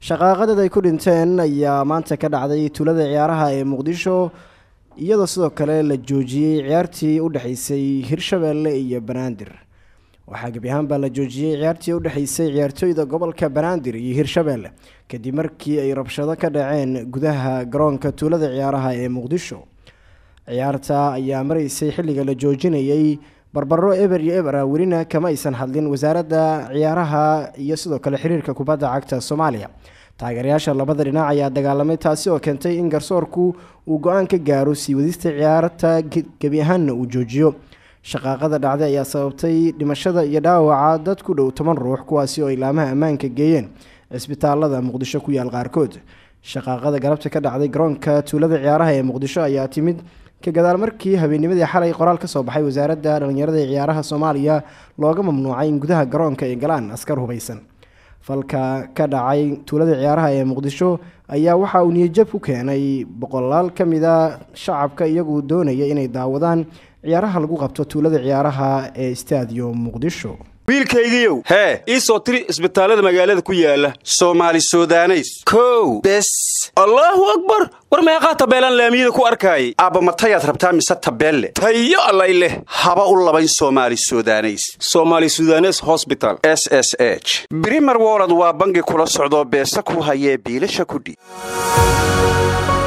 shaqaaqadeed ay ku dhinteen ayaa maanta ka dhacday tuulada ciyaaraha ee muqdisho iyadoo sidoo kale la joojiyey ciyaartii u udhexaysay hirshabeelle iyo banaadir waxaa gebi ahaanbaa la joojiyey ciyaartii u udhexaysay ciyaartooyda gobolka banaadir iyo hirshabeelle kadib markii ay rabshado ka dhaceen gudaha garoonka tuulada ciyaaraha ee muqdisho ciyaarta ayaa maraysay xilliga la joojinayay barbaro eber iyo ebera ah, welina kama aysan hadlin wasaaradda ciyaaraha iyo sidoo kale xiriirka kubadda cagta soomaaliya taageerayaasha labada dhinac ayaa dagaalamay taasi oo keentay in garsoorku uu go-aan ka gaaro sii wadista ciyaarta gebi ahaanna uu joojiyo shaqaaqada dhacday ayaa sababtay dhimashada iyo dhaawaca dad ku dhow toban ruux kuwaasi oo ilaamaha ammaanka geeyeen cisbitaalada muqdisho ku yaal qaarkood shaqaaqada galabta ka dhacday garoonka tuulada ciyaaraha ee muqdisho ayaa timid ka gadaal markii habeenimadii xalay qoraal ka soo baxay wasaaradda dhallinyarada ee ciyaaraha soomaaliya looga mamnuucay in gudaha garoonka ay galaan askar hubaysan falka ka dhacay tuulada ciyaaraha ee muqdisho ayaa waxa uu niyajab ku keenay boqolaal ka mid a ah shacabka iyagu doonaya inay daawadaan ciyaaraha lagu qabto tuulada ciyaaraha ee stadium muqdisho wiilkaygiiow hee ii soo tiri isbitaallada magaalada ku yaala soomaali sudaneys kow bes allaahu akbar war meeqaa tabeelaan laamiyada ku arkaayay aabbamatayaad rabtaa mise tabeelle tayo allay leh haba u labayn somaali sudaneys somaali sudanes hosbital s s h brimer wolod waa bangi kula socdoo beesa ku hayee biilasha kudhi